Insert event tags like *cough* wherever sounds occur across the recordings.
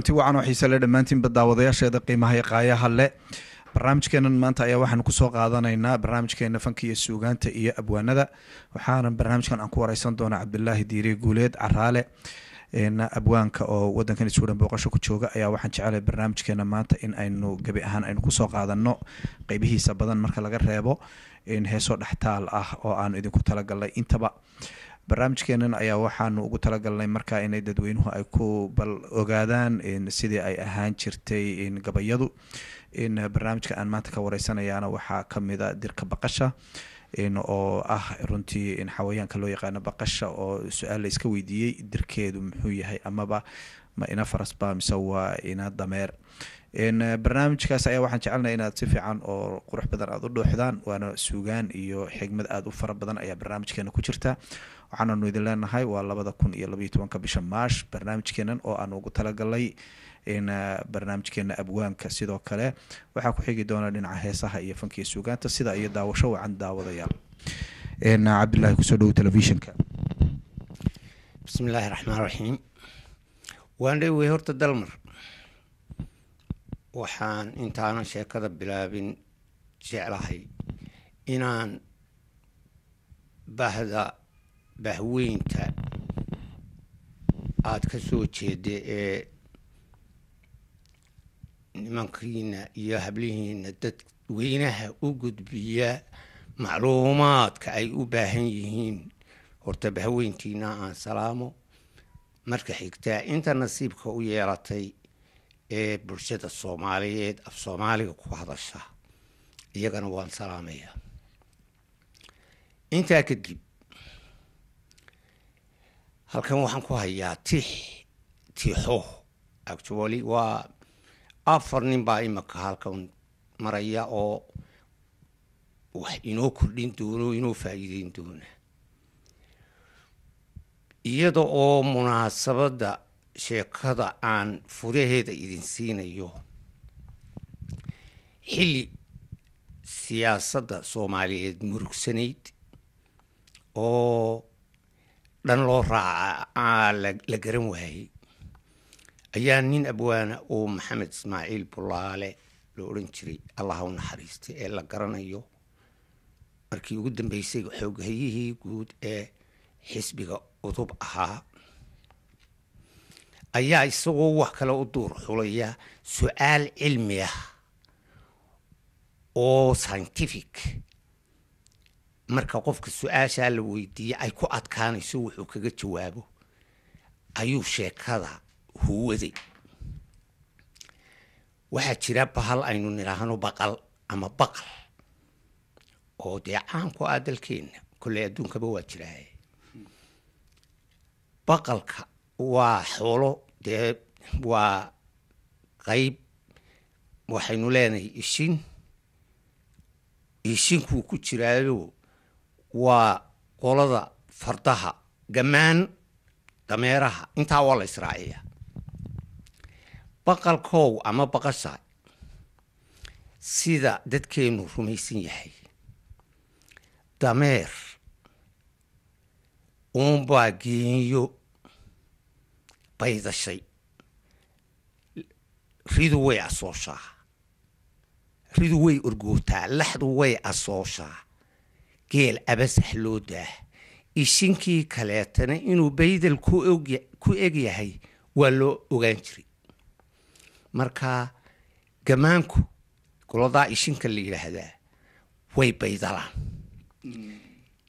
kulanti wacanoo xiisele dhammaantiinba daawadayaasheeda qiimaha iqaayaha le barnaamijkeenan maanta ayaa waxaanu kusoo qaadanaynaa barnaamijkeena fanka iyo suugaanta iyo abwaanada waxaana barnaamijkan aan ku wareysan doona cabdilaahi diiri guuleed caraale abwaanka oo wadankan iskuudhan booqasho ku jooga ayaa waxaan jecelahay barnaamijkeena maanta in aynu gebi ahaan aynu kusoo qaadano qeybihiisa badan marka laga reebo heeso dhextaal ah oo aanu idinku talagalnay intaba barnaamijkeenan ayaa waxaanu ugu talagalnay markaa inay dadweynuhu ay ku bal ogaadaan sidii ay ahaan jirtay gabayadu barnaamijka aan maanta ka wareysanayaana waxaa kamida dirka baqasha in oo ah runtii xawayaanka loo yaqaano baqasha oo su-aal la iska weydiiyey dirkeedu muxuu yahay amaba ma ina farasba mise waa ina dameer Eh, barnaamijkaas ayaa waxaan jecelnaha inaad si fiican oo qurux badan aad u dhuuxdaan waana suugaan iyo xigmad aada u fara badan ayaa barnaamijkeena ku jirta waxaananu idin leenahay waa labada kun iyo labaiyo tobanka bisha maash barnaamijkeenan oo aan ugu talagalay eh, barnaamijkeena abwaanka sidoo kale waxaa ku xigi doonaa dhinaca heesaha iyo fankiya suugaanta sida iyo daawasho wacan daawadayaal eh, cabdilahi kusoo dhowo telefishnka bismillaahi raxmaan raxiim waandhawey horta dalmar waxaan intaanan sheekada bilaabin jeclahay inaan bahda bahweynta aada ka soo jeeda ee nimankiina iyo hablihiina dad weynaha u gudbiya macluumaadka ay u baahan yihiin horta bahweyntiina aan salaamo marka xigtaa inta nasiibka u yeelatay ee bulshada soomaaliyeed af soomaaliga ku hadasha iyagana waan salaamayaa intaa kadib halkan waxaan ku hayaa tix tixo actually waa afar nin baa imaka halkan maraya oo wax inoo kordhin doono inoo faa'iideyn doona iyada oo munaasabadda sheekada aan furaheeda idin siinayo xilli siyaasadda soomaaliyeed murugsanayd oo dhan loo raaca la garan waayey ayaa nin abwaana uu maxamed ismaaciil bulaale loo odhan jiray allah u naxariistay ee la garanayo markii ugu dambeysay xoogahayihii guud ee xisbiga udub ahaa ayaa isagoo wax kale u duur xulaya su-aal cilmi ah oo scientific marka qofka su-aashaa la weydiiye ay ku adkaanayso wuxuu kaga jawaabo ayuu sheekada huwaday waxaa jira bahal aynu nidhaahno baqal ama baqal oo dee caamku ah dalkeenna kolley adduunkaba waa jiraaye baqalka waa xoolo dee waa qeyb waxaynu leenahay ishin ishinkuu ku jiraayo waa qolada fardaha gammaan dameeraha intaa waa la israaciyaa baqalkoow ama baqasha sida dadkeennu rumaysan yahay dameer uunbaa geenyo baydashay ridu way asooshaa ridu way orgootaa laxdu way asooshaa geel abasax loo daah ishinkii kaleetana inuu baydal ku egyahay waa loo ogaan jiray markaa gamaanku goladaa ishinka la yidhaahdaa way baydalaan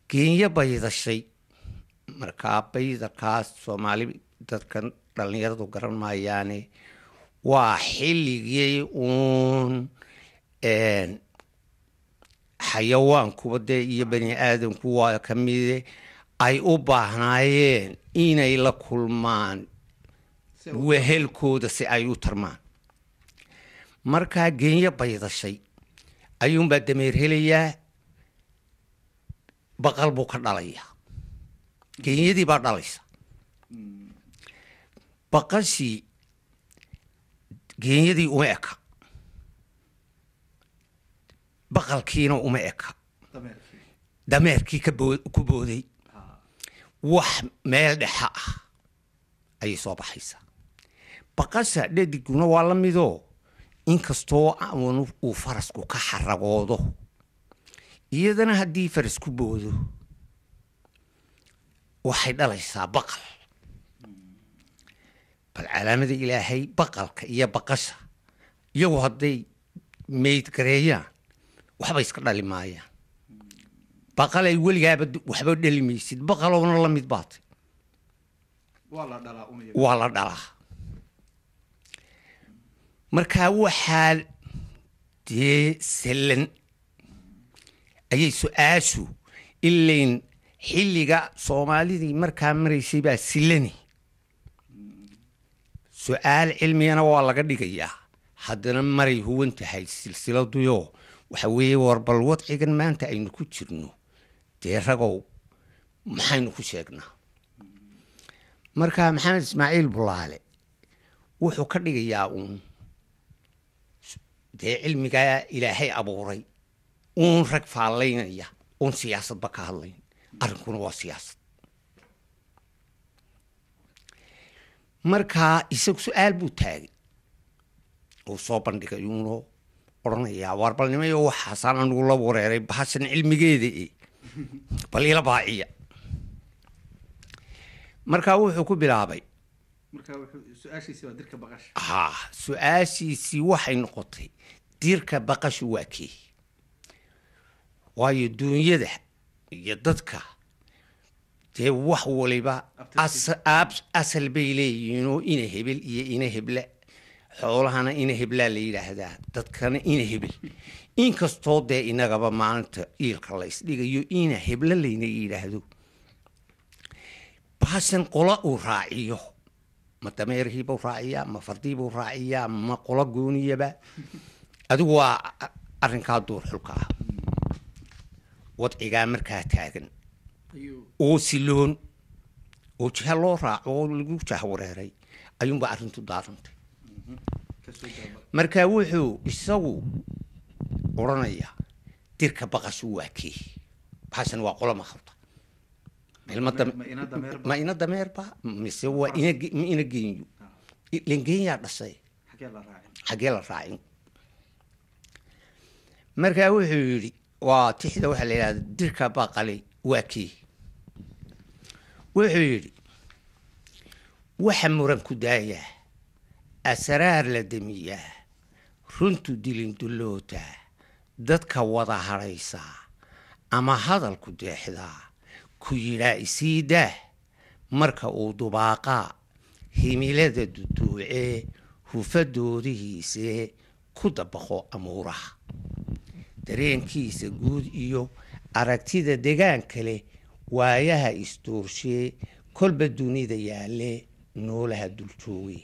geenyo baydashay markaa baydalkaas soomaali dadkan dhallinyaradu garan maayaane waa xilligii uun xayawaankuba dee iyo bani aadamku waa ka mide ay u baahnaayeen inay la kulmaan wehelkooda si ay u tarmaan markaa geenyo baydashay ayuunbaa dameer helayaa baqal buu ka dhalayaa genyadii baa dhalaysa baqashii geenyadii uma eka baqalkiina uma eka dameerkii ku booday wax meel dhexa ah ayay soo baxaysaa baqasha dhadiguna waa la midoo inkastoo aanu uu farasku ka xaragoodo iyadana haddii faras ku boodo waxay dhalaysaa baqal bal calaamada ilaahay baqalka iyo baqasha iyagu hadday meyd gareeyaan waxba iska dhali maayaan baqalay weligaaba waxba dhali maysid baqalowna la mid baatay waa la dhalaa markaa waxaa dee salan ayay su-aashu ilayn xilliga soomaalidii markaa maraysay baa silani su-aal cilmigana waa laga dhigayaa haddana maray huwan tahay silsiladuyo waxa weeye warbal wadcigan maanta aynu ku jirno dee ragow maxaynu ku sheegnaa markaa maxamed ismaaciil bulaale wuxuu ka dhigayaa uun dee cilmigaa ilaahay abuuray uun rag faallaynaya uun siyaasadba ka hadlayn arrinkuna waa siyaasad markaa isagu su-aal buu taagay uu soo bandhigay uunoo odhanayaa waar waxaasaan anugu la wareeray bahashan cilmigeeda e *laughs* bal ila baaciya markaa wuxuu ku bilaabay ha su-aashiisii waxay noqotay dirka baqashu waa kee waayo duunyada iyo dadka dee wax waliba asal bay leeyihiinoo ina hebel iyo ina hebla xoolahana ina heblaa la yidhaahdaa dadkana ina hebel inkastoo dee inagaba maalinta iilka la ysdhigayo ina hebla layna yidhaahdo baasan qola uu raaciyo ma dameerhiibuu raaciyaa ma fardiibuu raaciyaa ma qola gooniyaba adigu waa arrinkaa duur xulka wadcigaa markaa taagan oo siloon oo jiha loo raaco oo lagu jahwareeray ayuunbaa arrintu daarantay mhm. markaa wuxuu isagu odrhanayaa dirka baqasu waa kee baxaasna waa qolama khalda ma ina dameerba mise waa ma ina geenyo ah. lengeenya dhashay xagee la raacin markaa wuxuu yidhi waa tixda waxaa la yidhahda dirka baqale waa kee wuxuu yidhi waxa muran ku daayaa asraar la demiyaa runtu dilindulootaa dadka wada hadhaysaa ama hadalku deexdaa ku yidhaa isii daah marka uu dubaaqaa himilada duduucee hufadoodihiise ku dabaqo amuuraha dareenkiisa guud iyo aragtida degaan kale waayaha isdoorshe kolba dunida yaalle noolaha duljooge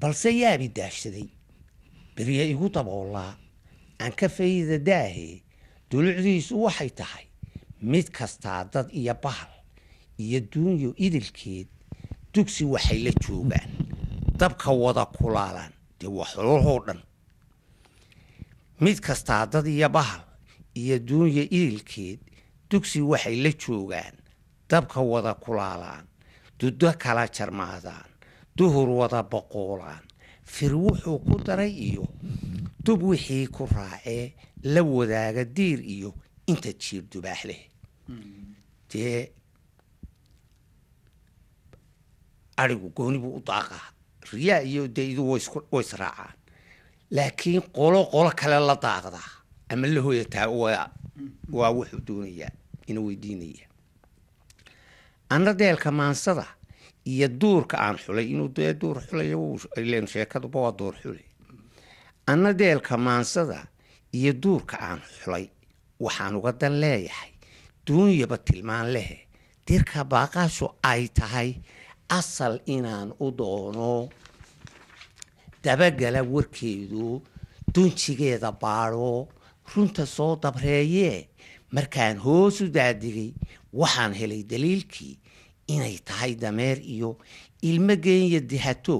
balse yaabi daashaday beriya igu daboolaa aan ka fayda daahe dulucdiisu waxay tahay mid kastaa dad iyo bahal iyo duunyo idilkeed dugsi waxay la joogaan dabka wada kulaalaan dee waxololhoo dhan mid kastaa dad iyo bahal iyo duunyo idilkeed dugsi waxay la joogaan dabka wada kulaalaan duddo kala jarmaadaan duhur wada boquulaan fir wuxuu ku daray iyo dub wixii ku raacee la wadaaga diir iyo inta jiir dubaaxleh dee arigu goonibuu u daaqaa riyaa iyo dee idu way israacaan laakiin qolo qolo kale la daaqdaa ama la hooyataa waa wuxuu doonayaa ina weydiinaya anna deelka maansada iyo duurka aan xulay inuu dee duur xulay ilen sheekaduba waa duur xulay anna deelka maansada iyo duurka aan xulay waxaan uga dan leeyahay duunyaba tilmaan lehe dirka baaqaashu ay tahay asal inaan u doono dabagala warkeedu dunjigeeda baadho runta soo dabreeyee markaan hoos u daadigay waxaan helay daliilkii inay tahay dameer iyo ilmo geenya dihato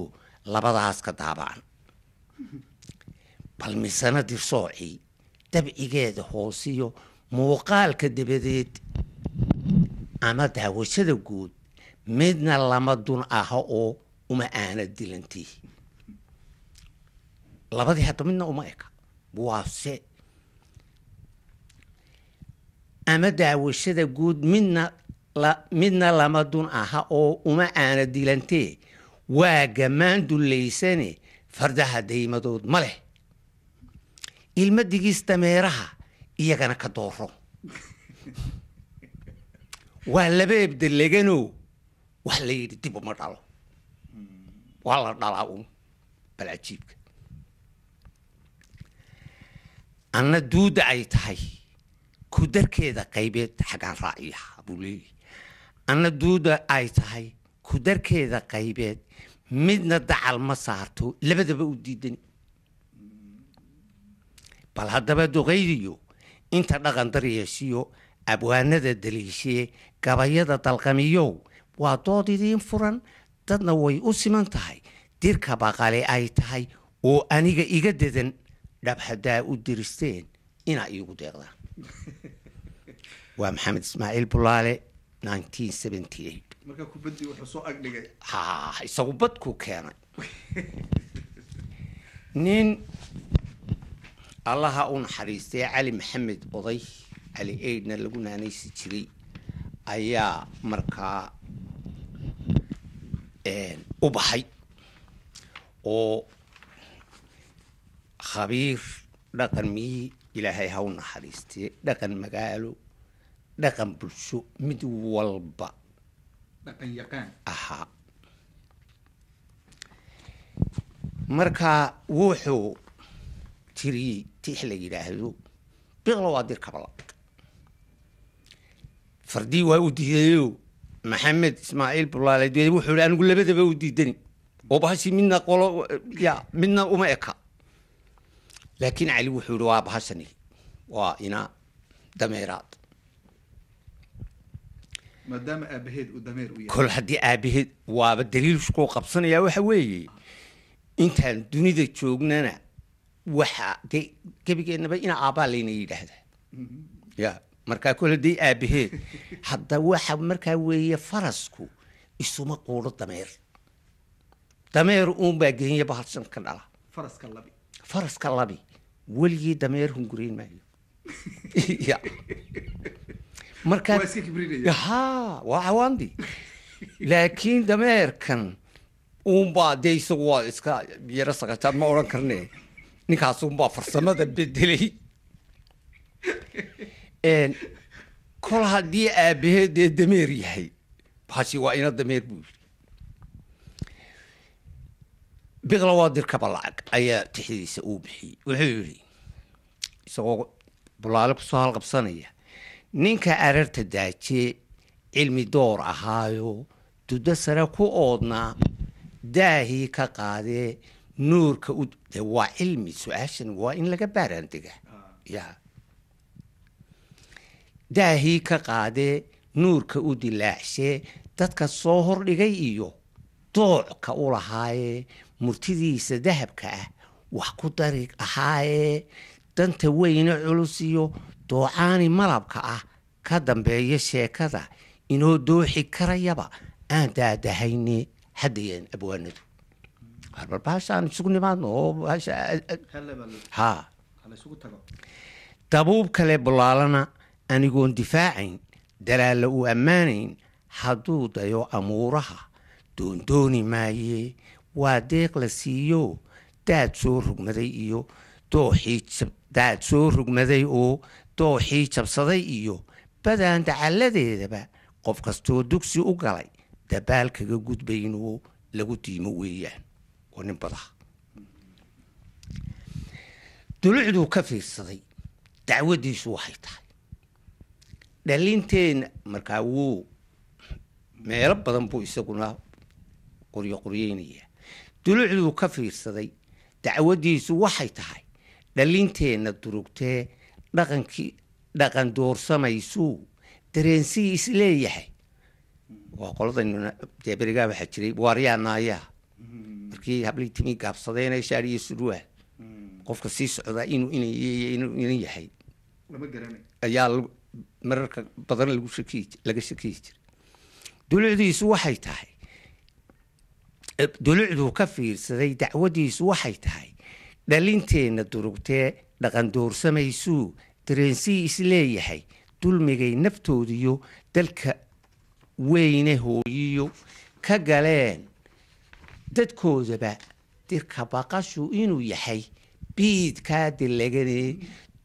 labadaas ka daabacan bal misana dirsooci dabcigeeda hoosiyo muuqaalka dabadeed ama daawashada guud midna lama dun aha oo uma aana dilantihi labadii hadda midna uma eka waa se ama daawashada guud midna la midna lama dun aha oo uma aana dilantee waa gammaan dullaysane fardaha daymadood ma leh ilma digiis dameeraha iyagana ka dooro waa laba ebdeleganoo wax la yidhi dib uma dhalo waa la dhalaa un bal cajiibka anna duudda ay tahay ku darkeeda qaybeed xaggaan raaciyaha buu leeyahy anna duuda ay tahay ku darkeeda qaybeed midna dacal ma saarto labadaba u diidani bal haddaba duqaydiyo inta dhaqan daryeesiyo abwaanada daliishee gabayada dalqamiyow waa dood idiin furan dadna way u siman tahay dirka baqale ay tahay oo aniga iga dedan dhabhadaa u diristeen inaa iigu deeqdaan *laughs* waa maxamed ismaaciil bulaale ha isagu badkuu keenay *laughs* nin allaha u naxariistay cali maxamed oday cali aidna lagu naanaysi jiray ayaa markaa u baxay oo khabiir dhaqan miyi ilaahay ha u naxariistiye dhaqan magaalo dhaqan bulsho mid walba ahaa marka wuxuu tiriyey tix la yidhaahdo biqla waa dir kabalag fardii waa u diidayo maxamed ismaaciil bulaaled wuxuu hi anigu labadaba u diidani oo bahashii midna qolo ya midna uma eka laakiin cali wuxuu yihi waa bahashani waa ina dameeraad aabaheed kol haddii aabaheed waaba daliilkuu qabsanayaa waxa weeye intaan dunida joognana waxa de gebigeennaba ina aabbaa layna yidhaahda ya markaa kol haddii aabaheed hadda waxa markaa weeye farasku isuma quudo dameer dameer uunbaa genya bahashan ka dhala faraska faraska labi weligii dameer hunguriin maayo *laughs* markaa waa cawaandi laakiin dameerkan uunbaa dee isagu waa iska yaro sakataan ma odhan karne ninkaas uunbaa farsamada bedelay kol haddii aabaheed dee dameer yahay baasi waa ina dameer buu yidhi bikla waa dirkaba lacag ayaa tixdiisa uu bixiyey wuxuu yidhi isagoo bulaale kusoo halqabsanaya ninka ararta daaje cilmi door ahaayo dudo sare ku oodnaa daahii ka qaadee nuurka u de waa cilmi su-aashan waa in laga baaraandega ya daahii ka qaadee nuurka u dilaacshee dadka soo hordhigay iyo doocka u lahaayee murtidiisa dahabka ah wax ku dari ahaayee danta weyne culus iyo doocaani malabka ah ka dambeeya sheekada inoo dooxi karayaba aan daadahayne haddayaan abwaanadu babaashaan isugu nimaadno ha dabuub kale bulaalana anigoon difaacayn dalaalla u ammaanayn hadduu dayo amuuraha doondooni maayee waa deeq la siiyo daad soo rugmaday iyo dooxii daad soo rugmaday oo dooxii jabsaday iyo badaan dacaladeedaba qof kastoo dugsi u galay dabaal kaga gudbay inuu lagu diimo weeyaan oo nin badaha dulucduu ka fiirsaday dacwaddiisu waxay tahay dhalinteen markaa wuu meelo badan buu isaguna qoryo qoryeynaya dulucduu ka fiirsaday dacwadiisu waxay tahay dhalinteenna durugtee dhaqankii dhaqan doorsamaysu dareensii isleeyahay waa qoladan deeberigaa waxaa jiray waaryaa naayaa markii hablii timi gaabsadeen shaar iyo surwaal qofka sii socdaa inuu inay inan yahay ayaa mararka badan lagu shakiy laga shakiyi jiray dulucdiisu waxay tahay dulucdu ka fiirsaday dacwadiisu waxay tahay dhalinteenna durugtee dhaqandoorsamaysu dareensii isleeyahay dulmigay naftoodiyo dalka weyne hooyiyo ka galeen dadkoodaba dirka baqashu inuu yahay biid kaa dilaganee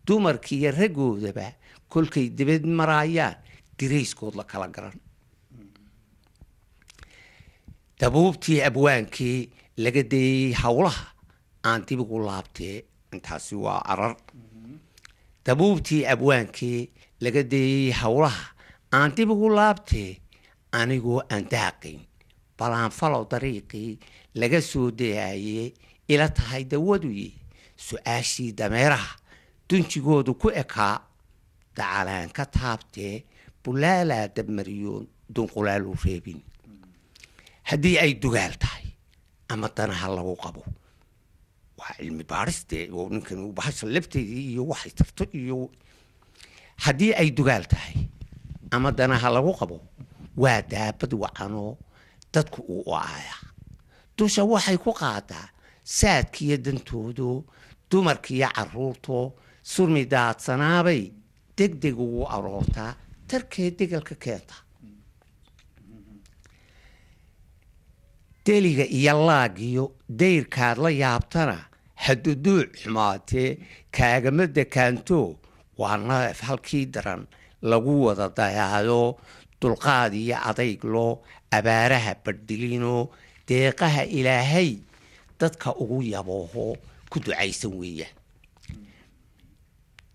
dumarkiiyo raggoodaba kolkay dibad maraayaan dirayskood la kala garan dabuubtii abwaankii laga dayey howlaha aan dib ugu laabtee intaasi waa arar dabuubtii abwaankii laga dayey howlaha aan dib ugu laabtee anigoo aan daaqayn balaan dariiqii laga soo dayaayee ila tahay dawaduye su-aashii dameeraha dunjigoodu ku ekaa dacalaan ka taabtee bulaalaa dabmaryoon dunqulaaluu reebin haddii ay dugaal tahay ama danaha lagu qabo waa cilmi baaris dee oo ninkan bahasha labteedii iyo waxay tarto iyo haddii ay dugaal tahay ama danaha lagu qabo waa daabad wacanoo dadku uu u aya dusha waxay ku qaadaa saadkiiyo dantoodo dumarkiiyo caruurtoo surmi daadsanaabay deg deg ugu aroortaa tarkee degalka keenta deliga iyo laagiyo dayrkaad la yaabtana xaduduuc xumaatee kaagama dekaanto waana halkii daran lagu wada dayaayo dulqaad iyo adaygloo abaaraha badhiliinoo deeqaha ilaahay dadka ugu yabooho ku ducaysan weeyaan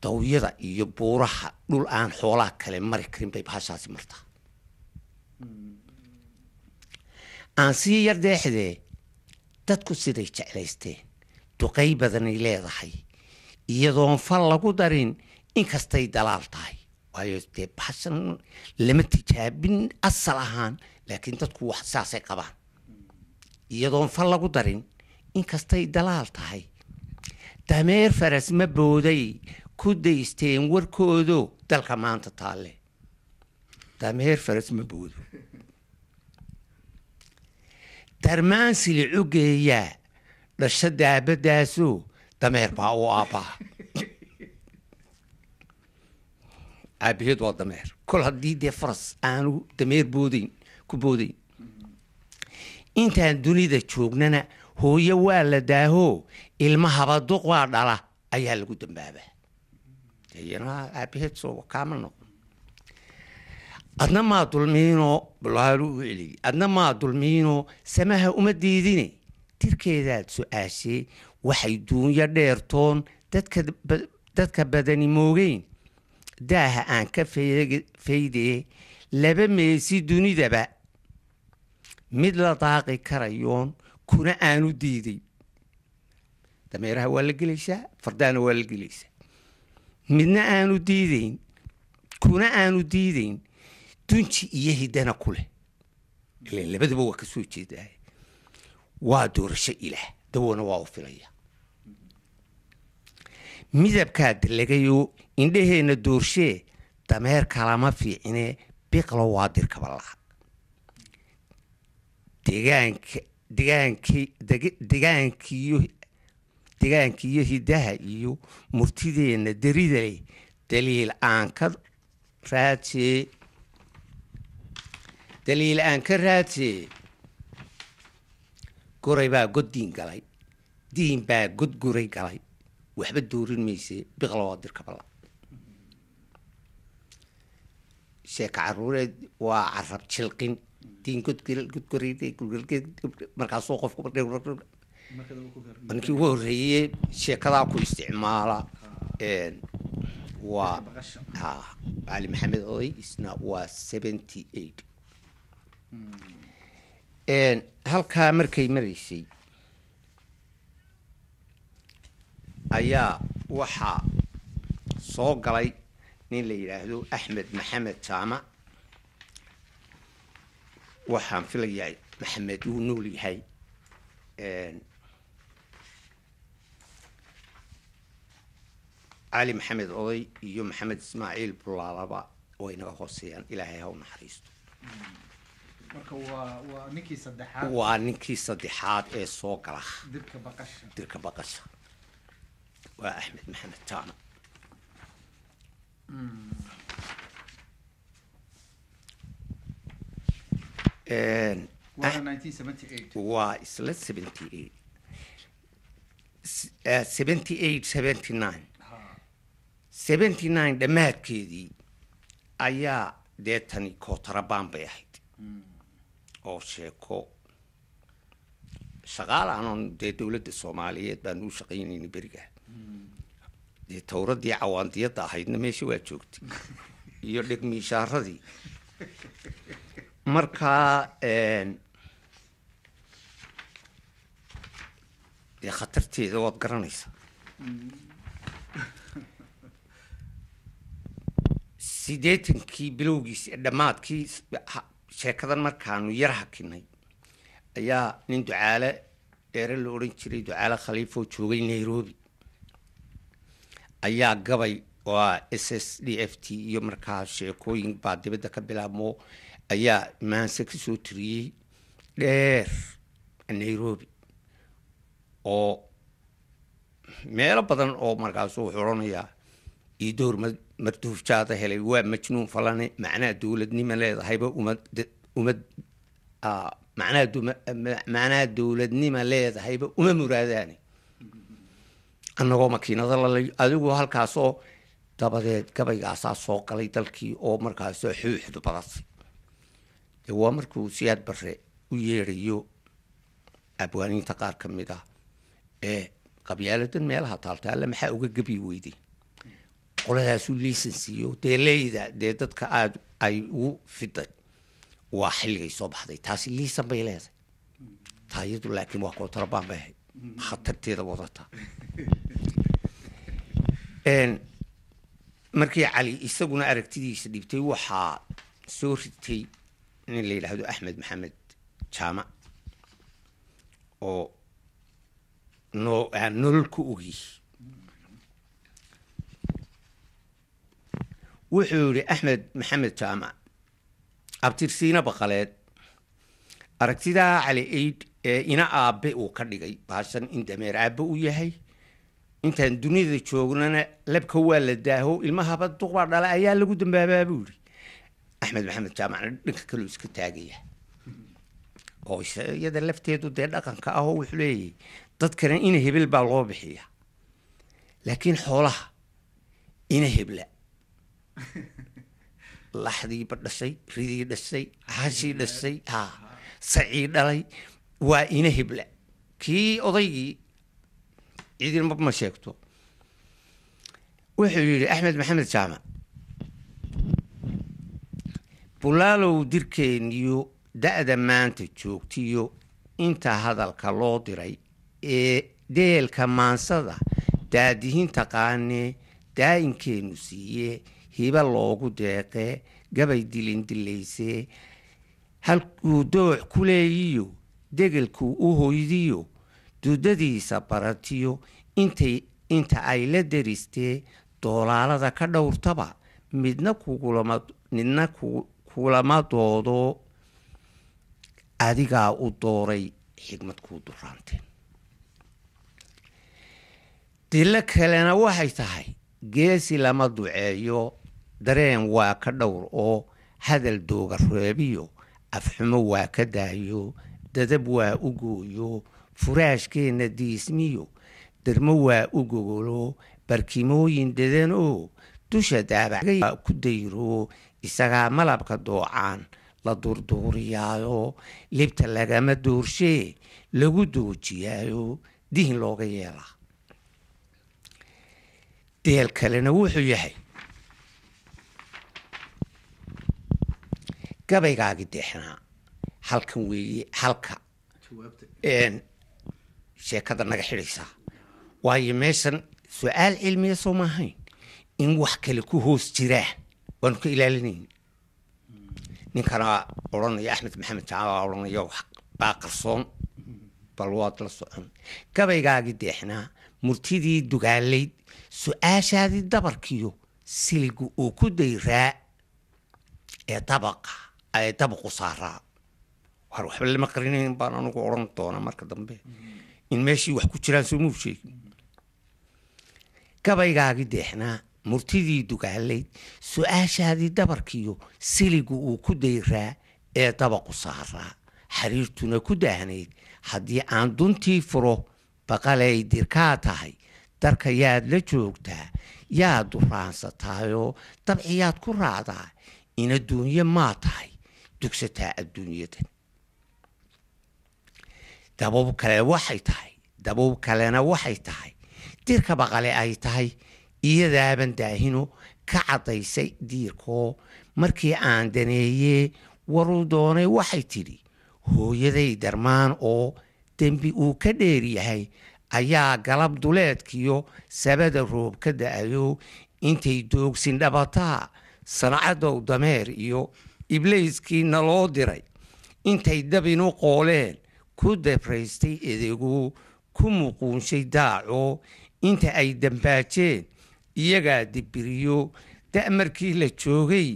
dawyada iyo buuraha dhul aan xoolaha kale mari karin bay bahashaasi martaa aan sii yar deexdee dadku siday jeclaysteen duqay badanay leedahay iyadoon fal lagu darin inkastay dalaal tahay waayo dee baashan lama tijaabin asal ahaan laakiin dadku wax saasay qabaan iyadoon fal lagu darin inkastay dalaal tahay dameer faras ma booday ku daysteen warkoodo dalka maanta taalle dameer faras ma boodo darmaansili cugeeyaa dhasho daabadaasu dameer baa u aabbaha *laughs* aabaheed waa dameer kol haddii dee faras aanu dameer boodayn ku boodayn intaan dunida joognana hooyo waa la daahoo ilmahaba waa dhala ayaa lagu dambaabaa iyana aabaheed soo kaama noq adna maa dulmiino balaalu u adna maa dulmiino samaha uma diidine tirkeedaad su-aashee waxay duunyo dheertoon dadka dadka badani moogeyn daaha aan ka faydee laba meesi dunidaba mid la daaqi karayoon kuna aanu diiday dameeraha waa la gelaysaa fardaana waa la gelaysaa midna aanu diideyn kuna aanu diideyn dunji iyo hidana ku leh ile labadaba waa kasoo jeedaay waa doorasho ilaah dawoona waa u filaya midabkaa lagayo indhaheenna doorshee dameer kalama fiicine biqlo waa dirkabalaha degaanka degaanki degaankiiyo degaankiiyo hidaha iyo murtideenna daridale daliil aan ka raajee daliil aan ka raadse guray baa goddiin galay diin baa god guray galay waxba doorin mayse biqloo dirkabala sheeka caruureed waa carab jilqin diin godmarkaasuu qofninkii ugu horreeyey sheekadaa ku isticmaala waa ali maxamed oday isna waa seventy eight halkaa markay maraysay ayaa waxaa soo galay nin la yidhaahdo axmed maxamed jaamac waxaan filayaa maxamed uu nool yahay cali maxamed oday iyo maxamed ismaaciil bulaalaba waynaga hooseeyaan ilaahay ha u naxariisto waa ninkii saddexaad ee soo gala dirka baqasha waa axmed maxamed taana hmm. waa isla seventy eh, eight seventy eight seventy nine seventy nine dhammaadkeedii ayaa deetani kootarabaan bay ahayd hmm oo sheeko shaqaal aanan dee dowladda soomaaliyeed baan u shaqaynayna beriga dee tawradii cawaandiyadda ahaydna meesha waa joogtay iyo dhegmiishaaradii markaa dee khatarteeda waad garanaysa siddeetankii bilowgiis dhammaadkii sheekadan markaanu yar hakinay ayaa nin ducaale dheere la odhan jiray ducaale khaliifoo joogay nairobi ayaa gabay oo ah s s d f t iyo markaa sheekooyin baa dibadda ka bilaabmo ayaa maanse kasoo soo tiriyey dheer nairobi oo meelo badan oo markaasu wuxuu odhanayaa iyo door marduufjaada helay waa majnuun falane macnaa dowladnima leedahayba uma uma macnaha dowladnima leedahayba uma muraadaani annagoo makiinada lalay adigu halkaasoo dabadeed gabaygaasaa soo galay dalkii oo markaasoo xuuxdu badatay dee waa markuu siyaad bare u yeedrayo abwaaniinta qaar ka mid ah ee qabyaaladdan meelaha taaltaalla maxaa uga gebi weyday qoladaasu liisan dee leyda dee dadka aada ay ugu fiday waa xilligay soo baxday taasi liisan bay leedahay taayadu laakiin waa kootarabaan bay ahayd khatarteeda wadataa markii cali isaguna aragtidiisa dhibtay waxaa soo ritay nin la yidhaahdo axmed maxamed jaamac oo no aan nolol ka ogyihi wuxuu yidhi axmed maxamed jaamac abtirsiina baqaleed aragtidaa cali ciid ee ina aabe uu ka dhigay baashan in dameer aabe u yahay intaan dunida joognana labka waa la daaho ilmahaba duqbaa dhala ayaa lagu dambaabaa buu yihi axmed maxamed jaamacna dhanka kaloo iska taagaya oo iyada lafteedu dee dhaqanka ahoo wuxuu leeyahay dadkana ina hebel baa loo bixiya laakiin xoolaha ina hebla laxdiiba *laughs* dhashay ridii dhashay hashii dhashay ha sacii dhalay waa ina hebla kii odaygii cidinma ma sheegto wuxuu yidhi axmed maxamed jaamac bulaalow dirkeeniyo da-da maanta joogtiyo inta hadalka loo diray ee deelka maansada daadihiin taqaanee daayinkeenu siiye hiba loogu deeqee gabay dilin dilindileyse halkuu dooc ku leeyiyo degelkuu u hoydiyo dudadiisa baratiyo inta ay la deristee doolaalada ka dhowrtaba midna kulama doodo adigaa u dooray xigmad kuu duraanteen dilo kalena waxay tahay geesi lama duceeyo dareen waa ka dhowr oo hadal dooga reebiyo afxumo waa ka daayo dadab waa u gooyo furaashkeenna diismiyo dermo waa u gogolo barkimooyin dadan oo dusha daabacaa ku dayro isagaa malabka doocaan la durduuriyaayo libta lagama duurshee lagu doojiyaayo dihin looga yeelaa deel kalena wuxuu yahay gabaygaagii deexnaa halkan weeye halka sheekada naga xidhaysaa waayo meeshan su-aal cilmiya sooma ahayn in wax kale ku hoos jiraa waanu ka ilaalinayn ninkana odhanaya axmed maxamed jacaa odhanaya baa qarsoon bal waad la socon gabaygaagii deexnaa murtidii dugaalayd su-aashaadii dabarkiyo siligu uu ku dayraa ee dabaqa dabaqu saaraa waan waxba lama qarinayn baan anugu odhan doonaa marka dambe in meeshii wax ku jiraan soomuu sheegin gabaygaagii deexnaa murtidii dugaalayd su-aashaadii dabarkiiyo siligu uu ku dayraa ee dabaqu saaraa xiriirtuna ku daahnayd haddii aan duntii furo baqalay dirkaa tahay darka yaad la joogtaa yaad duraansataayoo dabciyaad ku raacdaa in adduunye maa tahay dugsataa adduunyadan dabab kale waxay tahay dabuub kalena waxay tahay diirka baqale ay tahay iyadaaban daahino ka caddaysay diirkoo markii aan daneeyee waruu doonay waxay tidhi hooyaday darmaan oo dembi uu ka dheer yahay ayaa galab duleedkiyo sabada roob ka da-ayo intay doogsin dhabataa sancadow dameer iyo ibliiskii naloo diray intay dabinu qooleen ku dabraystay edegu ku muquunshay daaco inta ay dambaajeen iyagaa dibiriyo da' markii la joogay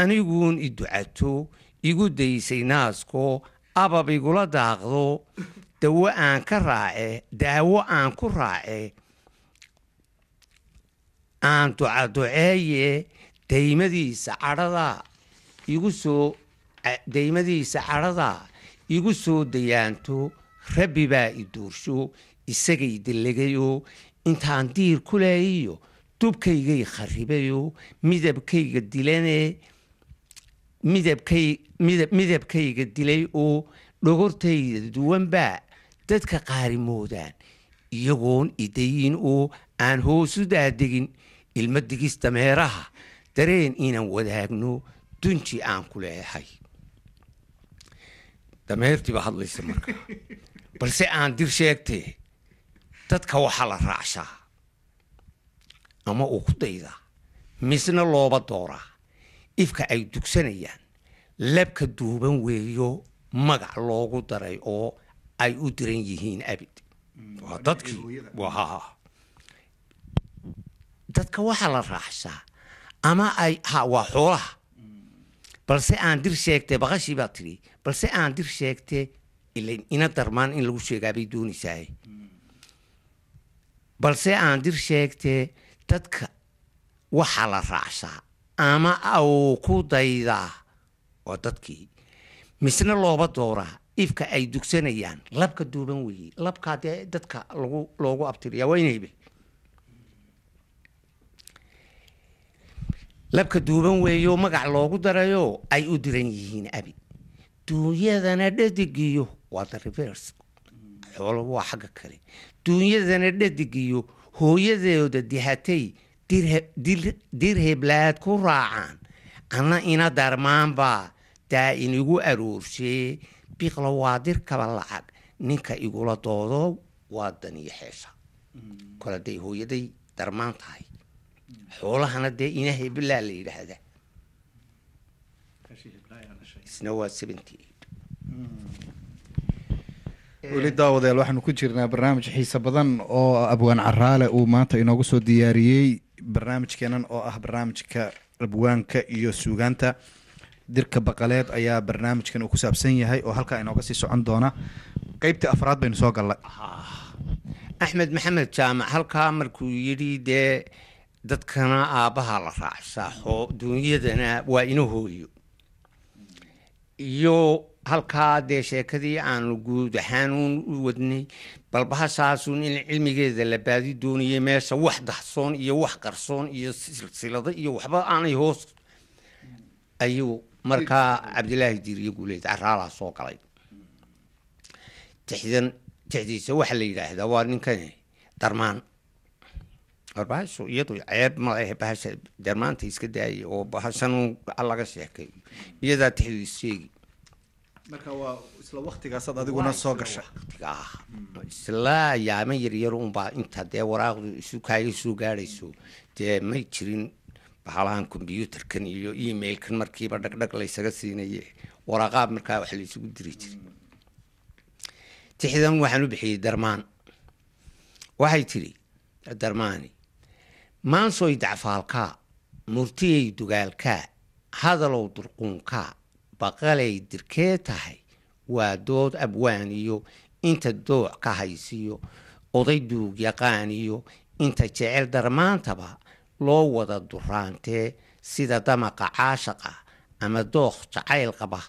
aniguun iducato igu daysay naasko abab igula daaqdo dawo aan ka raace daawo aan ku raace aan ducaduceeye daymadiisa cadhada igu soo deymadiisa cadhada igu soo dayaanto rabbi baa i duursho isagay dillegayo intaan diir ku leeyiyo dubkaygay kharibayo midabkayga dilane midabkayga dilay oo dhogortayda duwanbaa dadka qaari moodaan iyagoon idayin oo aan hoosu daadegin ilma digista meeraha dareen inaan wadaagno dunji aan ku leeyahay dameertiiba hadlaysa marka *laughs* balse aan dir sheegtee dadka waxaa la raacshaa ama uu ku daydaa misna looba dooraa ifka ay dugsanayaan labka duuban weeyo magac loogu daray oo ay u diran yihiin abid mm, waa dadkii dadka waxaa la raacshaa ama ay ha waa xoolaha balse aan dir sheegtay baqashii baa tidhi balse aan dir sheegtee sheegtay ina darmaan in lagu sheegaabay doonaysaa balse aan dir sheegtee dadka waxaa la raacsaa ama au ku daydaa waa dadkii misna looba dooraa ifka ay dugsanayaan labka duuban weeye labkaa dee dadka lagu loogu abtiriyaa waa inaybe labka duuban weeyo magac loogu darayo ay u diran yihiin abi duunyadana dhadigiyo waa the rivers xoolo xagga kale duunyadana dhadigiyo hooyadeoda dihatay dir heblaad ku raacaan ana ina darmaanbaa daa inigu aroorsee biqla waa dirkaba lacag ninka igula doodo waa daniyo xeesha mm. kol haday hooyaday darmaan tahay xoolahana dee inaahay bilaa la yidhaahdaa isna waa hmm. weli daawadeel waxaanu ku jirnaa barnaamij xiise badan oo abwaan caraale uu maanta inoogu soo diyaariyey barnaamijkeenan oo ah barnaamijka abwaanka iyo suugaanta dirka baqaleed ayaa barnaamijkan uu ku saabsan yahay oo halkaa inooga sii socon doona qeybtii afraad baynu soo gallay axmed maxamed jaamac halkaa markuu yidhi dee dadkana aabaha la raacsaa duunyadana waa ina hooyo iyo halkaa dee sheekadii aanu guud axaanuun u wadnay balba in cilmigeeda la baadi doonayay meesha wax dahsoon iyo wax qarsoon iyo silsilado iyo waxba aanay hoos ayuu markaa cabdilaahi diiriye guuleed caraalaa soo galay tixdan tixdiisa waxaa la yidhaahdaa waa ninkan darmaan warbahashu iyadu ceeb ma lehe bahasha darmaanta iska daayay oo bahashan laga sheekay iyadaa tixdu sheegi marka waa isla waktigaasaad adiguna soo gasha watigaa ah, isla yaama yaryar unbaa inta dee waraaqdu isu kaaga soo gaadhayso dee may jirin bahalahan combyuutarkan iyo emailkan markiiba dhagdhag laysaga siinaye waraaqaab markaa wax laysugu diri jiray tixdan waxaan u bixiyey darmaan waxay tidhi darmaani maansoy dacfaalkaa murtiyay dugaalkaa hadalow durquunkaa baqalay dirkee tahay waa dood abwaan iyo inta dooc ka haysiyo oday duug yaqaan iyo inta jecel darmaantaba loo wada duraantee sida damaqa caashaqa ama dooq jacayl qaba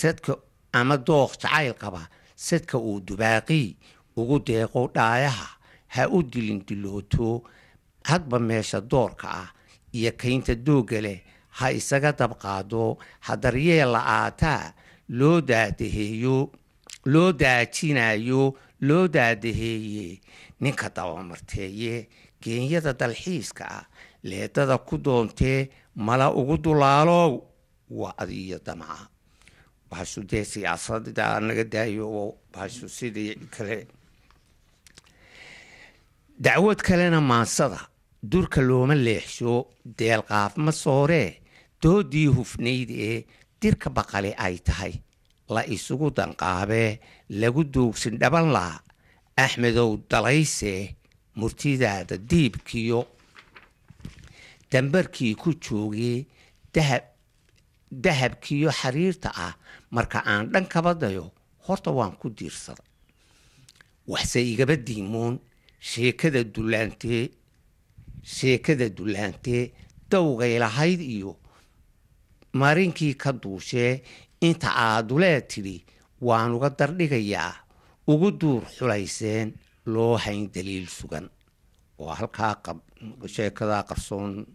sadka ama dooq jacayl qaba sadka uu dubaaqii ugu deeqo dhaayaha ha u dilin dilootoo hadba meesha doorka ah iyo kaynta doogga leh ha isaga dabqaado hadaryeella aataa loo daadaheeyo loo daajinayo loo daadaheeye ninka dabamarteeye geenyada dalxiiska ah leedada ku doontee mala ugu dulaalow waa adiyo damaca baxashu dee siyaasada naga daayo baxashu sidii kale dacwad kalena maansada durka looma leexsho deelqaaf ma sooree doodii hufnayd ee dirka baqali ay tahay la isugu danqaabee lagu duugsin dhaban laha axmedow dalayse murtidaada diibkiyo dambarkii ku joogee dahab dahabkiyo xariirta ah marka aan dhan kaba dayo horta waan ku diirsaday waxse igaba diimoon sheekada dullaantee sheekada dullaantee dawgay lahayd iyo marinkii ka duushee inta aadulee tidhi waan uga dardhigayaa ugu duur xulayseen loo hayn daliil sugan waa halkaa sheekadaa qarsoon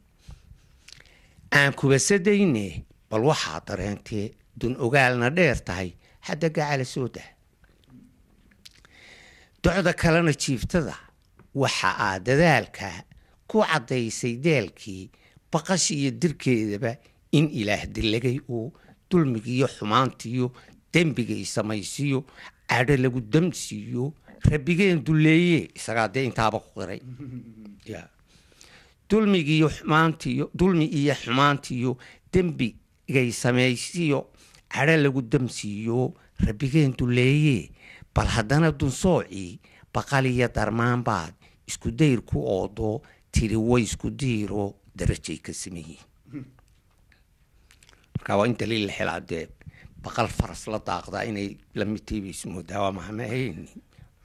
aan kubasadayne bal waxaa dareentee dun ogaalna dheer tahay hadda gacala soo dah docda kalena jiiftada waxa aad dadaalka ku caddaysay deelkii baqash iyo dirkeedaba in ilaah dilagay uu dulmigiiyo xumaantiyo dembigay samaysiiyo cadho lagu damsiiyo rabbigeen duleeye isagaa dee intaaba ku qiray *laughs* dulmigiiyo xumaantiiyo dulmi iyo xumaantiiyo dembigay samaysiyo cadho lagu damsiiyo rabbigeen duleeye bal haddana dunsoocii baqal iyo darmaan baad isku dayr ku oodo tiri way isku diiro darajay ka siman marka waa inta lila xelaa dee baqal faras la daaqdaa inay la midtayba ismoodaa waa mahamahayni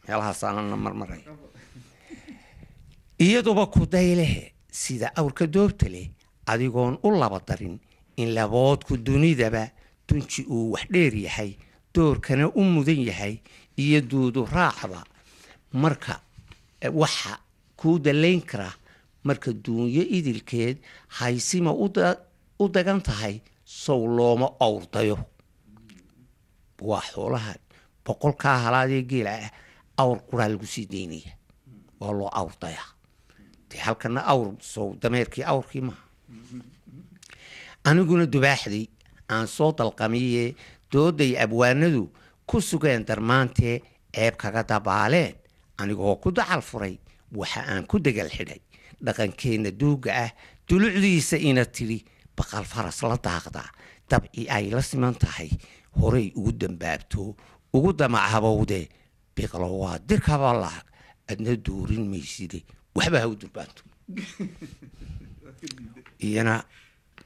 meelahaas marmaray iyaduba ku daylehe sida awrka doobta leh adigoon u laba darin in laboodku dunidaba dunji uu wax dheer yahay doorkana u mudan yahay iyo duudu raacba marka eh, waxa kuu dalayn karaa marka duunyo idilkeed haysima u dagan tahay sow looma awrdayo waa xoolaha boqolkaa halaadee geela ah awr kuraa lagu sii daynaya waa loo awrdayaa dee halkana awr sow dameerkii awrkii maaha aniguna dubaaxday aan soo dalqamiye dooday abwaanadu ku sugeen darmaantee ceeb kaga dabaaleen anigoo ku dacal furay waxa aan ku degal xidhay dhaqankeenna duuga ah dulucdiisa ina tidhi baqal faras la daaqda dabci ay la siman tahay horay ugu dambaabto ugu damachabowde biqlo waa dirkaba laag adna duurin mayside waxba ha u durbaanto *laughs* iyana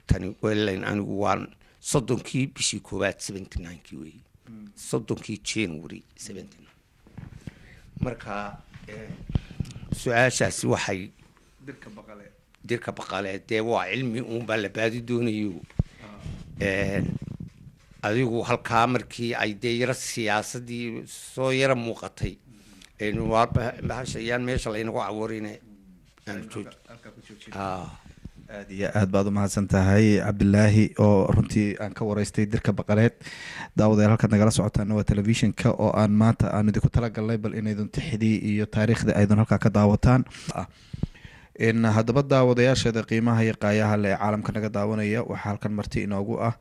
tani welen anigu waan soddonkii bishii koowaad seventy wey soddonkii january marka eh, su-aashaasi waxay dirka baqaleed dee waa cilmi uunbaa la baadi doonayo adigu halkaa markii ay dee yaro siyaasadii soo yara muuqatay bahashayaan meesha laynagu cawoorina aad iyo aad baad u mahadsan tahay cabdilaahi oo runtii aan ka wareystay dirka baqaleed daawadeer halkaad nagala socotaana waa telefishinka oo aan maanta aan idinku talagalnay bal inaydun tixdii iyo taariikhda aydun halkaa ka daawataan haddaba daawadayaasheeda qiimaha iyo qaayahala ee caalamka naga daawanaya waxaa halkan marti inoogu ah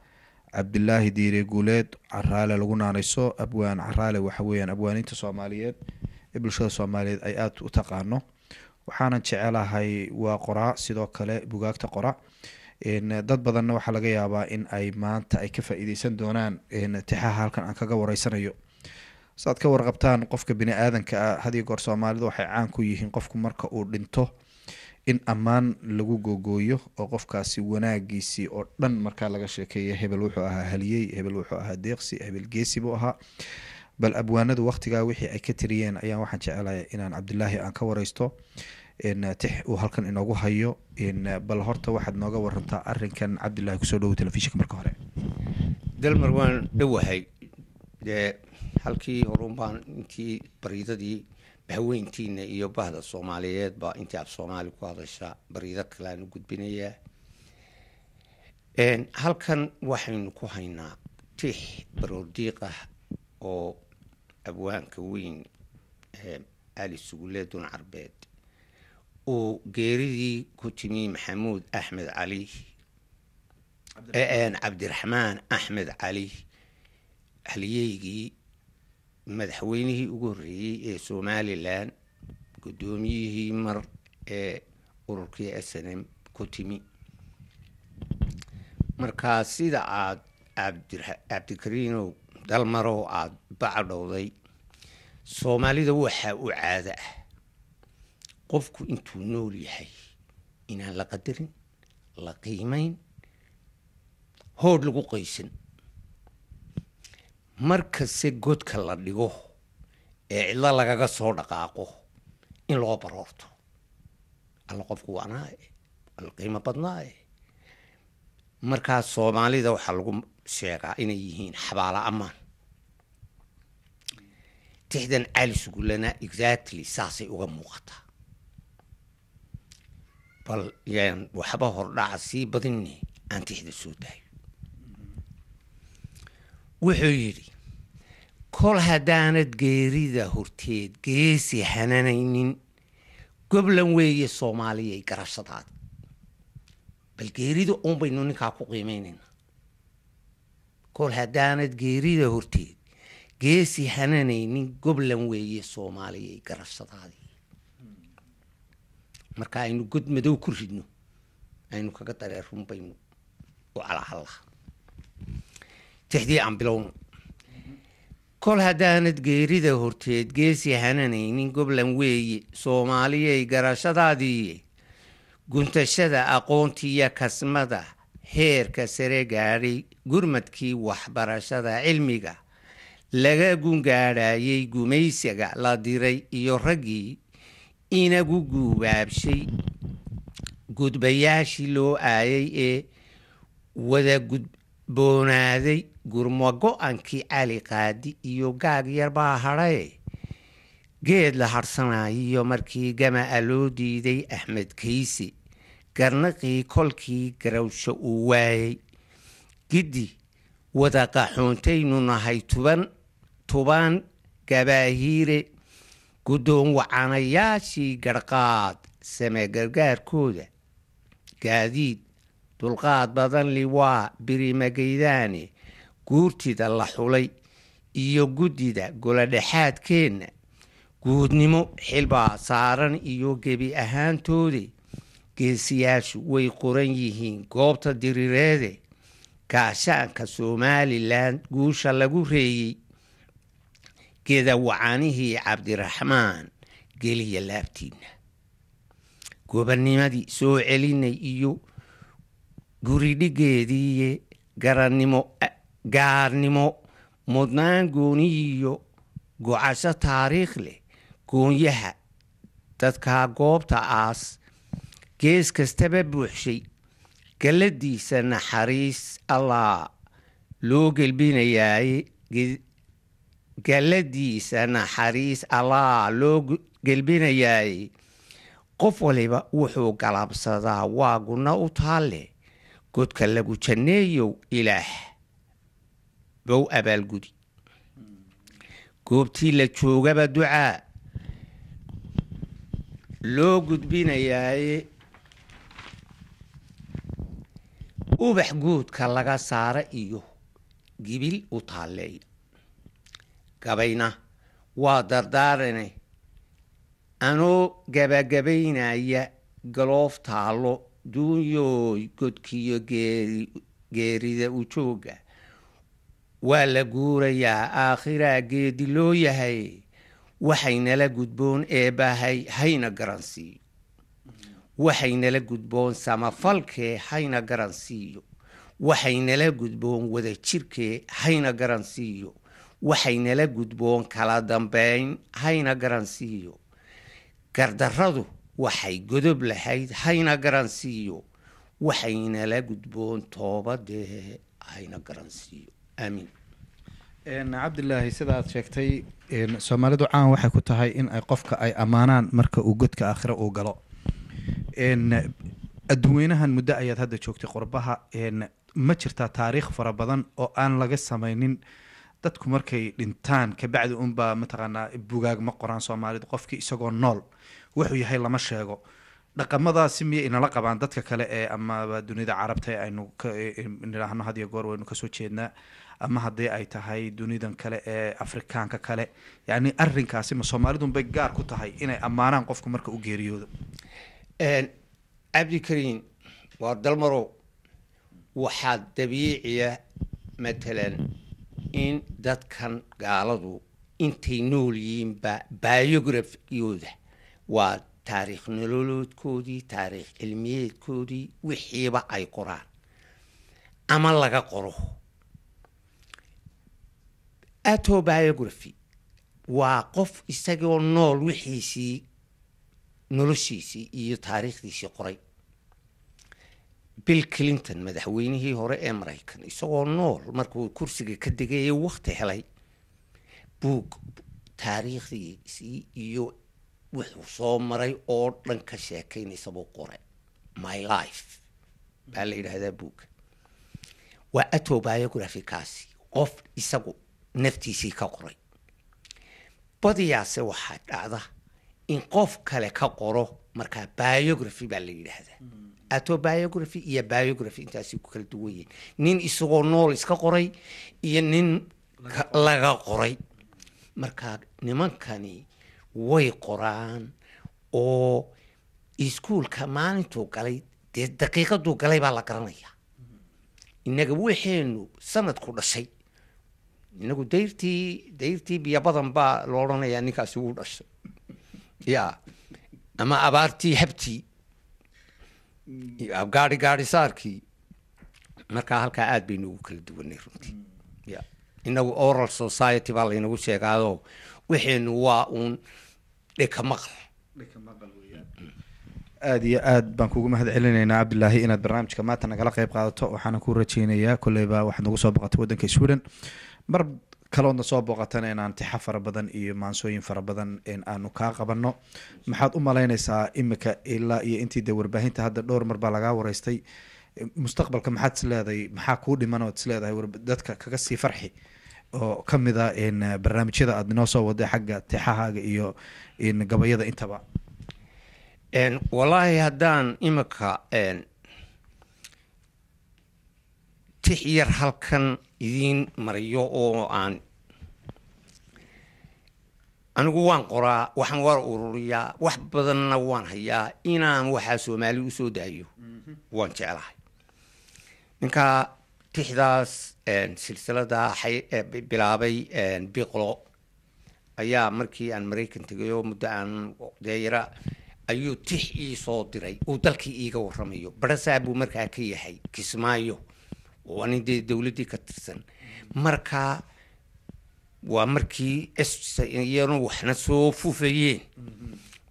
cabdilaahi diire guuleed caraale lagu naanayso abwaan caraale waxaweyaan abwaaniinta soomaaliyeed ee bulshada soomaaliyeed ay aada u taqaano waxaanan jecelahay waa qoraa sidoo kale bugaagta qora dad badanna waxaa laga yaabaa in ay maanta ay ka faa doonaan tixaha halkan aan kaga wareysanayo si ka warqabtaan qofka bini aadanka ah hadiyo goor soomaalidu waxay caan ku yihiin qofku marka uu dhinto in ammaan lagu googooyo oo qofkaasi wanaagiisii oo dhan markaa laga sheekeeya hebel wuxuu ahaa haliyey hebel wuxuu ahaa deeqsi hebel geesi buu ahaa bal abwaanadu waqtigaa wixii ay ka tiriyeen ayaa waxaan jecelahay inaan cabdilaahi aan ka wareysto eh, tix uu halkan inoogu hayo eh, bal horta waxaad nooga warantaa arinkan cabdilahi kusoo dhowow telefishinka marka hore dalmar waan dhowahay dee eh, halkii horunbaan intii bariidadii haweentiina iyo bahda soomaaliyeed baa intii af soomaali ku hadashaa bariido kalean u gudbinayaa halkan waxaynu ku haynaa tix baroordiiq ah oo abwaanka weyn ali sugulee dun carbeed uu geeridii ku timi maxamuud axmed cali cabdiraxmaan axmed cali haliyeygii madaxweynihii ugu horreeyey ee somalilan guddoomiyihii mar ee ururkii s n m ku timi markaa sida aad cabdikariinow dalmarow aada bacdhowday soomaalida waxaa u caado ah qofku intuu nool yahay inaan la qadarin la qiimayn hoodh lagu qaysan markaste godka la dhigo ee cidlo lagaga soo dhaqaaqo in loo baroorto alla qofku waanaae alla qiimo badnaae markaa soomaalida waxaa lagu sheegaa inay yihiin xabaalo ammaan tixdan caali sugulana exactly saasay uga muuqataa bal yan waxba hordhaca sii badinni aan tixda soo daayo wuxuu yidhi kol haddaanad geerida horteed geesi hananaynin goblan weeye soomaaliyay garashadaada bal geerida uun baynu ninkaa ku qiimaynaynaa kol haddaanad geerida horteed geesi hananaynin goblan weeye soomaaliyay garashadaadi marka aynu god madow ku ridno aynu kaga dareer baynu u calahalaha saddexdii aan bilowno kol haddaanad geerida horteed geesi hananaynin goblan weeye soomaaliyay garashadaadii guntashada aqoontiiyo kasmada heerka sare gaadhay gurmadkii waxbarashada cilmiga laga gungaadhayay gumaysiga la diray iyo raggii inagu gubaabshay gudbayaashii loo aayay ee wada gudboonaaday gurmo go-ankii cali qaadi iyo gaag yarbaa hadhay geed la hadhsanayiyo markii gama'a loo diiday axmed kaysi garnaqii kolkii garawsho uu waayay giddi wada qaxoontaynu nahay tuban tubaan gabaahiire guddoon wacanayaashii garqaad same gargaarkooda gaadiid dulqaad badan liwaa birimakaydaane guurtida la xulay iyo guddida goladhexaadkeenna guudnimo xilbaa saaran iyo gebi ahaantoodii geesiyaashu way qoran yihiin goobta diriireede gaashaanka somalilan guusha lagu reeyey geeda wacanihii cabdiraxmaan geliya laabtiina gobanimadii soo celinay iyo guridhigeediiye garannimo gaarnimo mudnaan gooni iyo gocasho taariikh leh goonyaha dadkaa goobta aas gees kastaba buuxshay galladiisa naxariis allah loo gelbinayaaye galladiisa naxariis allah loo gelbinayaaye qof waliba wuxuu galabsadaa waa gunno u taalleh godka lagu janneeyow ilaah bow abaalgudi goobtii la joogaba ducaa loo gudbinayaaye ubax guudka laga saara iyo gibil u taalleeya gabayna waa dardaarane anoo gabagabaynaya galoof taallo duunyooy godkiyo geerida u jooga waa la guurayaa aakhiraa geedi loo yahay waxaynala gudboon eebbahay hayna garansiiyo waxaynala gudboon samafalkee hayna garansiiyo waxaynala gudboon wadajirkee hayna garansiiyo waxaynala gudboon kala dambeyn hayna garansiiyo gardarradu waxay godob lahayd hayna garansiiyo waxaynala gudboon toobadee hayna garansiiyo aamiin cabdilaahi sidaad sheegtay soomaalidu caan waxay ku tahay in ay qofka ay ammaanaan marka uu godka aakhire uu galo adduweynahan muddo ayaad hadda joogtay qurbaha ma jirtaa taariikh fara badan oo aan laga samaynin dadku markay dhintaan kabacdi unbaa mataqaanaa bugaag ma qoraan soomaalidu qofkii isagoo nool wuxuu yahay lama sheego dhaqamadaasi miyay inala qabaan dadka kale ee amaba dunida carabta ee aynu nidhaahno had iyo goor waynu kasoo jeednaa ama haddii ay tahay dunidan kale ee afrikaanka kale yani arinkaasi ma soomaalidun bay gaar ku tahay inay ammaanaan qofku marka u geeriyoodo cabdikariin waa dalmarow waxaa dabiiciya ah matalan in dadkan gaaladu intay nool yihiinba biografyooda waa taariikh nololoodkoodii taariikh cilmiyeedkoodii wixiiba ay qoraan ama laga qoro atobiography waa qof isagoo nool wixiisii noloshiisii iyo taariikhdiisii qoray bill clinton madaxweynihii hore ee maraykan isagoo nool markuu kursiga ka degay ee wakti helay buug taariikhdiisii iyo wuxuu soo maray oo dhan ka sheekeynaysabuu qoray my life baa la yidhaahdaa buugga waa atobiography kaasi qof isagu naftiisii ka qoray badiyaase waxaa dhacda in qof kale ka qoro markaa biography baa la yidhaahdaa autobiography iyo biography intaasi ku kala duwan yihin nin isagoo nool iska qoray iyo nin laga qoray markaa nimankani way qoraan oo iskuulka maalintuu galay dee daqiiqaduu galay baa la garanaya innaga waxaynu sanadku dhashay inagu dayrtii dayrtii biyo badan baa lo odhanayaa ninkaasi wuu dhashay ya ama abaartii habtii gaari gaari saarkii markaa halkaa aada baynu ugu kala duwanay runtii ya inagu oral society baa laynagu sheegaado waxaynu waa uun dheka maqal aada iyo aad baan kugu mahad celinaynaa cabdilaahi inaad barnaamijka maanta nagala qeyb qaadato waxaana ku rajaynayaa kolleyba waxaad nagu soo baqatay waddanka sweden mar kaloodna soo booqatan in antixo fara badan iyo maansooyin fara badan aanu kaa qabano maxaad u malaynaysaa iminka ilaa iyo intii de warbaahinta hadda dhowr mar baa lagaa wareystay mustaqbalka maxaad isleedahay maxaa kuu dhiman ood isleedahay dadka kaga sii farxi oo kamid a eh, barnaamijyada aad inoo soo waday xagga tixahaaga iyo gabayada intaba wallaahi haddaan imika tix yar halkan idiin mariyo oo aan anigu waan qoraa waxaan waan ururiyaa wax badanna waan hayaa inaan waxaa soomaali usoo daayo mm-hmm. waan jeclahay ninkaa tixdaas silsilada bilaabay biqlo ayaa markii aan maraykan tegayoo muddo aan deeyara ayuu tix ii soo diray uu dalkii iiga warramayo barasaa buu markaa ka yahay kismaayo nin dee dowladdii ka tirsan marka waa markii iyanu waxna soo fufayeen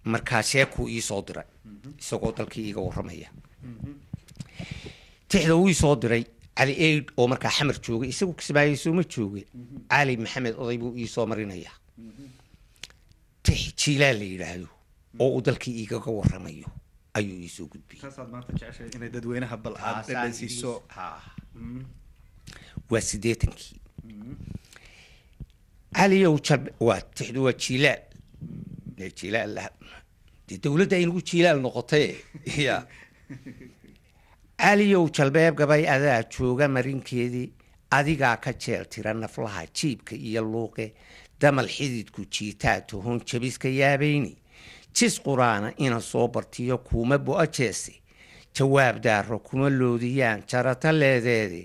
markaa sheekuu iisoo diray isagoo dalkii iga waramaya tixda wii soo diray cali eid oo markaa xamar joogay isagu kismaayo sooma jooge cali maxamed oday buu iisoo marinaya tix jiilaan la yidhaahdo oo uu dalkii igaga waramayo ayuu iisoo gudbiyey Mm-hmm. waa sideetankii caliyow mm-hmm. waa tixdu waa jilaal mm-hmm. jilaal dee dowladda inagu jiilaal noqotay *laughs* ya caliyow jalbeeb gabay adaa jooga marinkeedii adigaa ka jeel tira naflaha jiibka iyo luuqe damal xididku jiitaa tohon jabiska yaabayni jis quraana ina soo bartiyo kuuma bo-a jawaab daaro kuma loodiyaan jarataleedeedii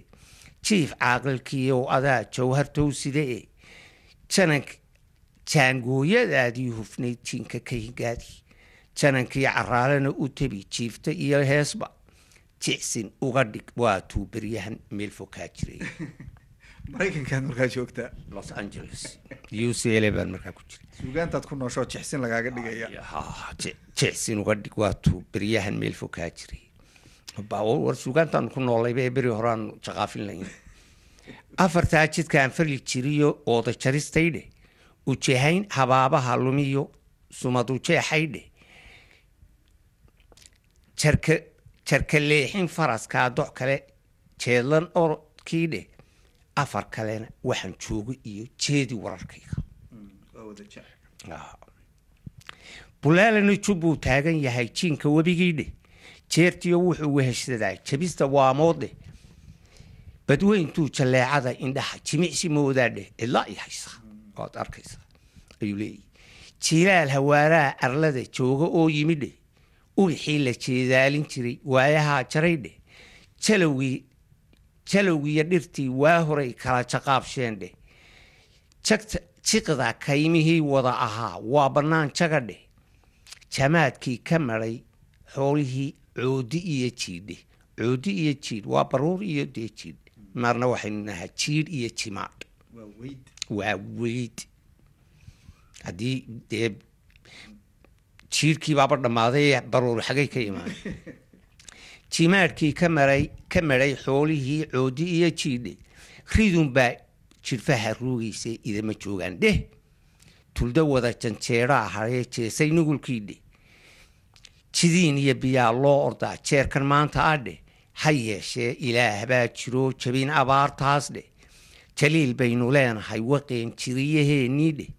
jiif caaqilkiiyow adaa jawhartowsidee janank jaangooyadaadii hufnayd jiinka ka hingaadii janankii caraalena u tebi jiifta iyo heesba jicsin uga dhig waa tuu beryahan meel fokaa *laughs* jiray maraykankaad markaa joogtaa los angeles u c l baan markaa ku jira suugaantaad ku noosho jicsin lagaaga dhigaya jicsin ah, uga dhig waa tuu meel fokaa jiray war suugaantaan ku noolayba beri horaan jaqaafin layn afartaa jidkaan fari jiriyo ooda jaristayde ujehayn habaabaha lumiyo sumadu jeexaydhe jarka jarka leexin faraskaa dox kale jeedlan orodkiidhe afar kalena waxaan joogo iyo jeedi wararkayga bulaalana jubbuu taagan yahay jiinka webigiidhe jeertiyo wuxuu weheshsadaa jabista waamoodeh badweyntuu jaleecada indhaha jimicsi moodaadheh ilaa i haysa waad arkaysaa ayuu leeyahy jilaal hawaaraha arlada jooga oo yimidheh ubixii la jeedaalin jiray waayahaa jaraydheh jalowgii jalowgiiyo dhirtii waa horay kala jaqaabsheen dheh jagta jiqda kaymihii wada ahaa waa bannaan jaga dheh jamaadkii ka madhay xoolihii cuudi iyo jiidhe cuudi iyo jiidh waa baruur iyo dee jiidh maarna waxaynu nahaa jiidh iyo jimaadh waa weyd haddii dee jiirhkii baaba dhammaaday baruur xagay ka imaan jimaadhkii *laughs* ka maray ka maray xoolihii coodi iyo jiidhe ridun jirfaha ruugaysa idama joogaan dheh tuldo wada janjeero ahayee jeesay nugulkiidhe jidiin iyo biyaa loo ordaa jeerkan maanta adheh ha yeeshee ilaah baa jiro jabin abaartaas dheh jaliil baynu leenahay waqeen jiriyaheennii dheh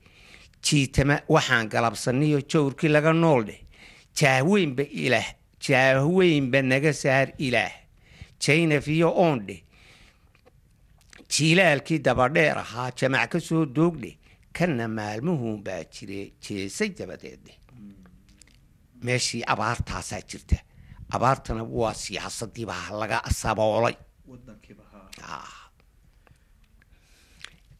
jiitama waxaan galabsaniyo jawrkii laga nool dheh jaahweynba ilaah jaahweynba naga saar ilaah jaynaf iyo oon dheh jiilaalkii dabadheer ahaa jamac ka soo doogdheh kana maalmuhuun baa jire jeesay dabadeed dheh meeshii abaartaasaa jirta abaartana waa siyaasadiiba laga saboolay ah.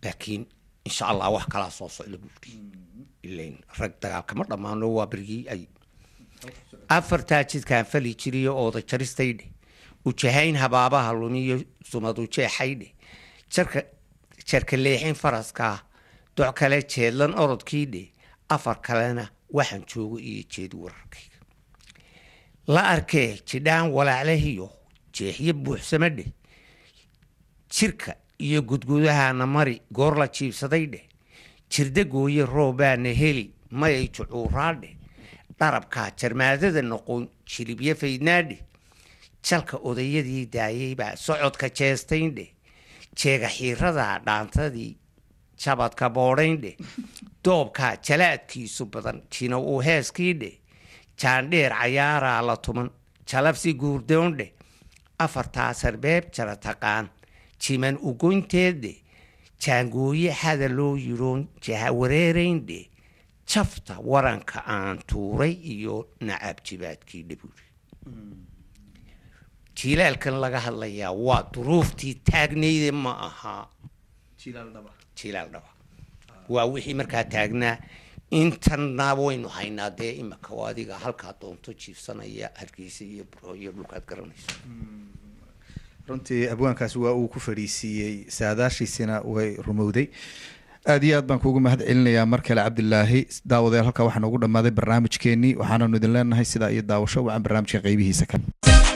laakiin insha allah wax kalaa soo socda buuri mm-hmm. ilan rag dagaalkama dhammaano waa berigii ay afartaa jidkaan fali jiriyo ooda jaristaydhe ujahayn habaabaha lumiyo sumadujeexaydhe jarka jarka leexin faraskaa doc kale jeedlan orodkiidhe afar kalena waxaan joogo iyo jeedi wararkayga la arkee jidhaan walaalahiyo jeexyo buuxsama dheh jirka iyo gudgudahaana mari goor la jiibsaday dheh jirda jirdagooye roobaana heli mayay jucuuraadheh dharabkaa jarmaadada noqon jiribyo faydnaadheh jalka odayadii daayaybaa socodka jeestayn dheh jeega xiiradaa dhaantadii jabadka boodhayn dheh doobka jalaadkiisu badan jina uu heeskii dheh jaandheer cayaaraa la tuman jalabsi guurdoon dheh afartaa sarbeeb jara taqaan jiman ugoynteed jaangooye xada loo yiroon jahawareerayn jafta waranka aan tuuray iyo nacab jibaadkii dhabuuri jilaalkan hmm. laga hadlayaa waa duruuftii taagnayd ma ahaa jilaal dhawa waa wixii markaa taagnaa intanna waynu haynaa dee imaka oo adiga halkaa doonto jiifsanaya hargeysa iyo burco iyo dhulkaad garanayso mm. runtii abwaankaasi waa uu ku fariisiiyey saadaashiisina way rumowday aad iyo aad baan kugu mahad celinayaa mar kale cabdilaahi daawadeel halkaa waxaa noogu dhammaaday barnaamijkeenii waxaananu idin leenahay sidaa iyo daawasho wacan barnaamijka qaybihiisa kale